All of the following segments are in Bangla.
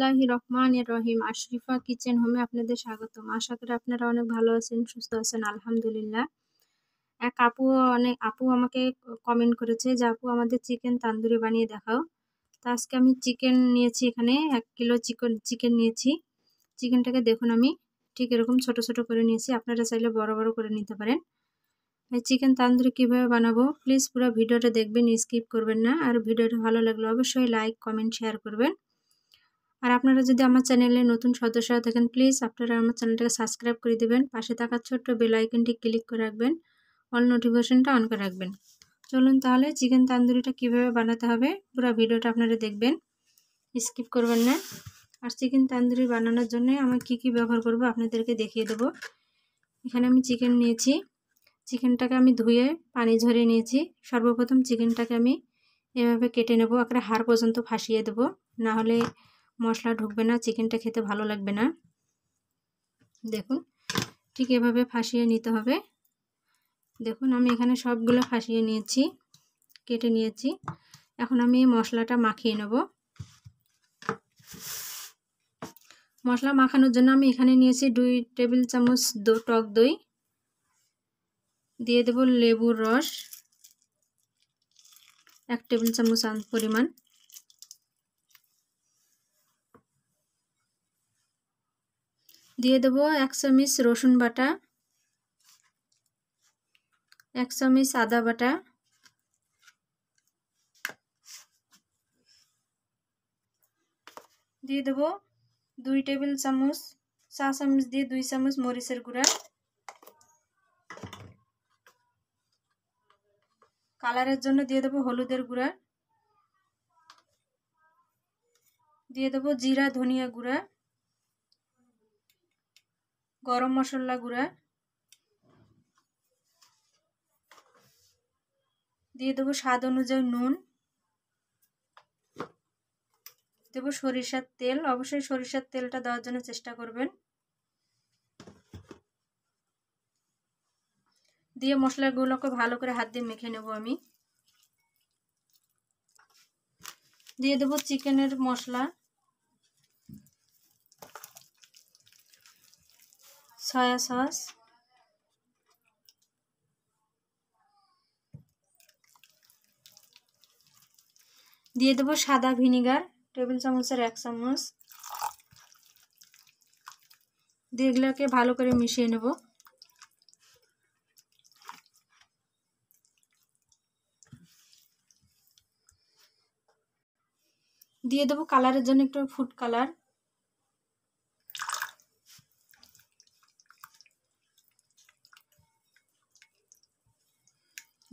বিসমিল্লাহ রহমান রহিম আশরিফা কিচেন হোমে আপনাদের স্বাগতম আশা করি আপনারা অনেক ভালো আছেন সুস্থ আছেন আলহামদুলিল্লাহ এক আপু অনেক আপু আমাকে কমেন্ট করেছে যে আপু আমাদের চিকেন তান্দুরি বানিয়ে দেখাও তা আজকে আমি চিকেন নিয়েছি এখানে এক কিলো চিকেন চিকেন নিয়েছি চিকেনটাকে দেখুন আমি ঠিক এরকম ছোট ছোট করে নিয়েছি আপনারা চাইলে বড় বড় করে নিতে পারেন চিকেন তান্দুরি কীভাবে বানাবো প্লিজ পুরো ভিডিওটা দেখবেন স্কিপ করবেন না আর ভিডিওটা ভালো লাগলে অবশ্যই লাইক কমেন্ট শেয়ার করবেন আর আপনারা যদি আমার চ্যানেলে নতুন সদস্য হয়ে থাকেন প্লিজ আপনারা আমার চ্যানেলটাকে সাবস্ক্রাইব করে দেবেন পাশে থাকা ছোট্ট বেল আইকনটি ক্লিক করে রাখবেন অল নোটিফিকেশনটা অন করে রাখবেন চলুন তাহলে চিকেন তান্দুরিটা কিভাবে বানাতে হবে পুরো ভিডিওটা আপনারা দেখবেন স্কিপ করবেন না আর চিকেন তান্দুরি বানানোর জন্য আমি কি কি ব্যবহার করব আপনাদেরকে দেখিয়ে দেবো এখানে আমি চিকেন নিয়েছি চিকেনটাকে আমি ধুয়ে পানি ঝরিয়ে নিয়েছি সর্বপ্রথম চিকেনটাকে আমি এভাবে কেটে নেব একটা হাড় পর্যন্ত ফাঁসিয়ে দেবো না হলে মশলা ঢুকবে না চিকেনটা খেতে ভালো লাগবে না দেখুন ঠিক এভাবে ফাঁসিয়ে নিতে হবে দেখুন আমি এখানে সবগুলো ফাঁসিয়ে নিয়েছি কেটে নিয়েছি এখন আমি মশলাটা মাখিয়ে নেব মশলা মাখানোর জন্য আমি এখানে নিয়েছি দুই টেবিল চামচ টক দই দিয়ে দেব লেবুর রস এক টেবিল চামচ পরিমাণ দিয়ে দেবো এক চামিচ রসুন বাটা এক চামিচ আদা বাটা দিয়ে দেবো দুই টেবিল চামচ চা চামচ দিয়ে দুই চামচ মরিচের গুঁড়া কালারের জন্য দিয়ে দেবো হলুদের গুঁড়া দিয়ে দেবো জিরা ধনিয়া গুঁড়া গরম মশলা গুঁড়া দিয়ে দেবো স্বাদ অনুযায়ী নুন দেবো সরিষার তেল অবশ্যই সরিষার তেলটা দেওয়ার জন্য চেষ্টা করবেন দিয়ে মশলাগুলোকে ভালো করে হাত দিয়ে মেখে নেব আমি দিয়ে দেবো চিকেনের মশলা সয়া সস দিয়ে দেবো সাদা ভিনিগার টেবিল চামচের এক চামচ দিয়ে এগুলোকে ভালো করে মিশিয়ে নেব দিয়ে দেবো কালারের জন্য একটু ফুড কালার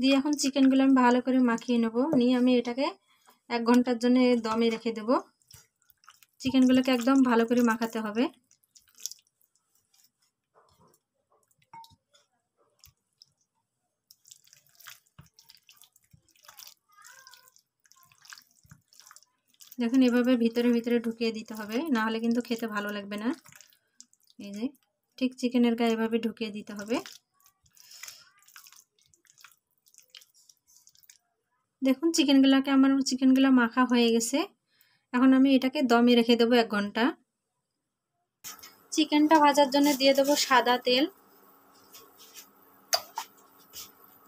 দিয়ে এখন চিকেনগুলো আমি ভালো করে মাখিয়ে নেব নিয়ে আমি এটাকে এক ঘন্টার জন্য দমে রেখে দেব চিকেনগুলোকে একদম ভালো করে মাখাতে হবে দেখুন এভাবে ভিতরে ভিতরে ঢুকিয়ে দিতে হবে নাহলে কিন্তু খেতে ভালো লাগবে না এই যে ঠিক চিকেনের গায়ে এভাবে ঢুকিয়ে দিতে হবে দেখুন চিকেনগুলোকে আমার চিকেনগুলো মাখা হয়ে গেছে এখন আমি এটাকে দমে রেখে দেবো এক ঘন্টা চিকেনটা ভাজার জন্য দিয়ে দেবো সাদা তেল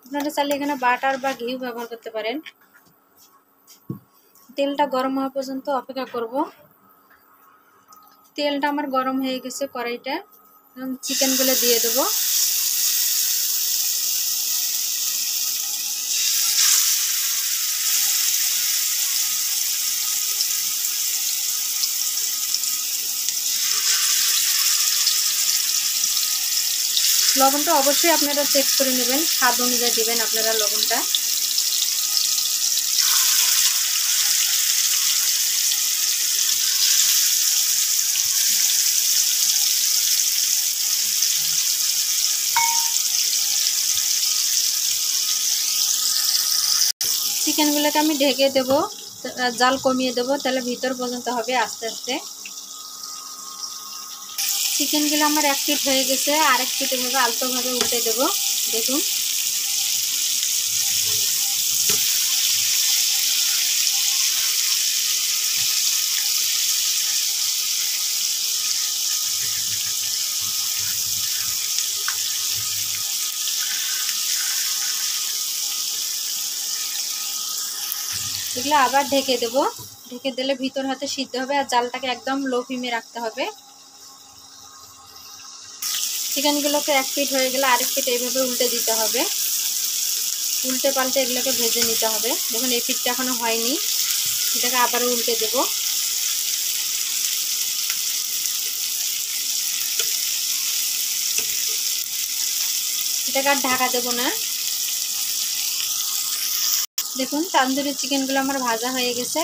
আপনারা চাইলে এখানে বাটার বা ঘিউ ব্যবহার করতে পারেন তেলটা গরম হওয়া পর্যন্ত অপেক্ষা করব তেলটা আমার গরম হয়ে গেছে কড়াইটা চিকেনগুলো দিয়ে দেবো লবণটা অবশ্যই আপনারা চেক করে নেবেন স্বাদ অনুযায়ী দেবেন আপনারা লবণটা চিকেনগুলোকে আমি ঢেকে দেবো জাল কমিয়ে দেবো তাহলে ভিতর পর্যন্ত হবে আস্তে আস্তে চিকেনগুলো আমার এক পিট হয়ে গেছে আর এক পিট এভাবে আলতোভাবে উল্টে দেব দেখুন এগুলো আবার ঢেকে দেবো ঢেকে দিলে ভিতর হাতে সিদ্ধ হবে আর জালটাকে একদম লো ফ্লেমে রাখতে হবে চিকেনগুলোকে এক পিট হয়ে গেলে আরেক পিট এইভাবে উল্টে দিতে হবে উল্টে পাল্টে এগুলোকে ভেজে নিতে হবে দেখুন এই পিঠটা এখনও হয়নি এটাকে আবারও উল্টে দেব এটাকে আর ঢাকা দেবো না দেখুন তান্দুরি চিকেনগুলো আমার ভাজা হয়ে গেছে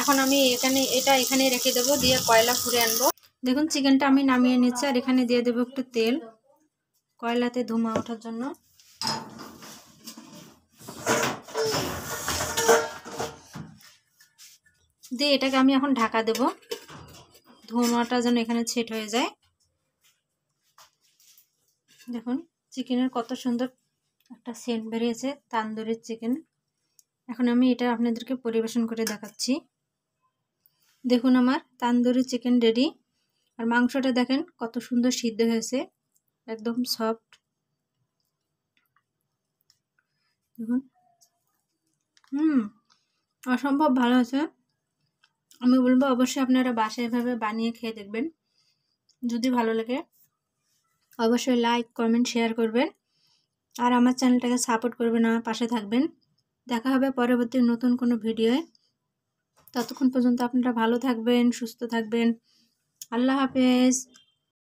এখন আমি এখানে এটা এখানে রেখে দেবো দিয়ে কয়লা ঘুরে আনবো দেখুন চিকেনটা আমি নামিয়ে নিচ্ছি আর এখানে দিয়ে দেবো একটু তেল কয়লাতে ধুমা ওঠার জন্য দিয়ে এটাকে আমি এখন ঢাকা দেব ধোঁয়াটা যেন এখানে ছেট হয়ে যায় দেখুন চিকেনের কত সুন্দর একটা সেন্ট বেরিয়েছে তান্দুরের চিকেন এখন আমি এটা আপনাদেরকে পরিবেশন করে দেখাচ্ছি দেখুন আমার তান্দুরি চিকেন রেডি আর মাংসটা দেখেন কত সুন্দর সিদ্ধ হয়েছে একদম সফট দেখুন হুম অসম্ভব ভালো হয়েছে আমি বলবো অবশ্যই আপনারা বাসায় এভাবে বানিয়ে খেয়ে দেখবেন যদি ভালো লাগে অবশ্যই লাইক কমেন্ট শেয়ার করবেন আর আমার চ্যানেলটাকে সাপোর্ট করবেন আমার পাশে থাকবেন দেখা হবে পরবর্তী নতুন কোনো ভিডিওয়ে ততক্ষণ পর্যন্ত আপনারা ভালো থাকবেন সুস্থ থাকবেন अल्लाह हाफिज़